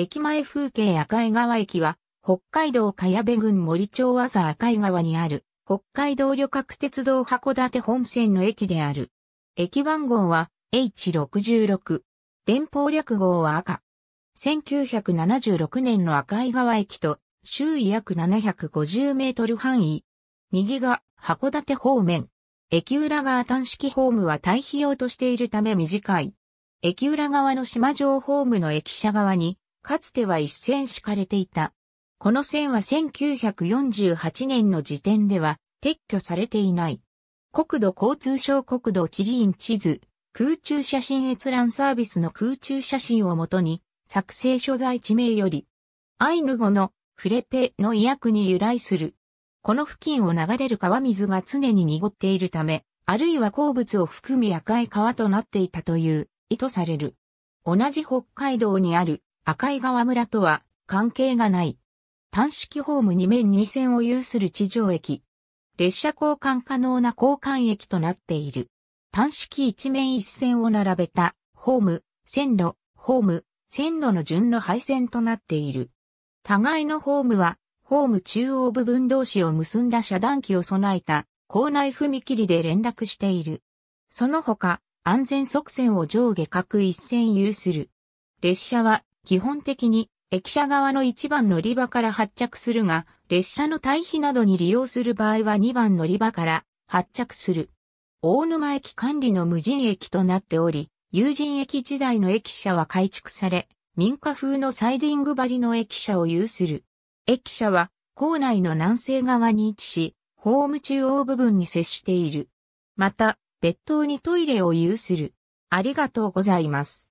駅前風景赤井川駅は、北海道茅部郡森町和佐赤井川にある、北海道旅客鉄道函館本線の駅である。駅番号は H66。電報略号は赤。1976年の赤井川駅と、周囲約750メートル範囲。右が函館方面。駅裏側端式ホームは対比用としているため短い。駅裏側の島上ホームの駅舎側にかつては一線敷かれていた。この線は1948年の時点では撤去されていない。国土交通省国土地理院地図、空中写真閲覧サービスの空中写真をもとに、作成所在地名より、アイヌ語のフレペの意訳に由来する。この付近を流れる川水が常に濁っているため、あるいは鉱物を含む赤い川となっていたという、意図される。同じ北海道にある赤井川村とは関係がない。単式ホーム2面2線を有する地上駅。列車交換可能な交換駅となっている。単式1面1線を並べた、ホーム、線路、ホーム、線路の順の配線となっている。互いのホームは、ホーム中央部分同士を結んだ遮断機を備えた、校内踏切で連絡している。その他、安全側線を上下各一線有する。列車は基本的に駅舎側の1番乗り場から発着するが、列車の退避などに利用する場合は2番乗り場から発着する。大沼駅管理の無人駅となっており、有人駅時代の駅舎は改築され、民家風のサイディング張りの駅舎を有する。駅舎は構内の南西側に位置し、ホーム中央部分に接している。また、別棟にトイレを有する。ありがとうございます。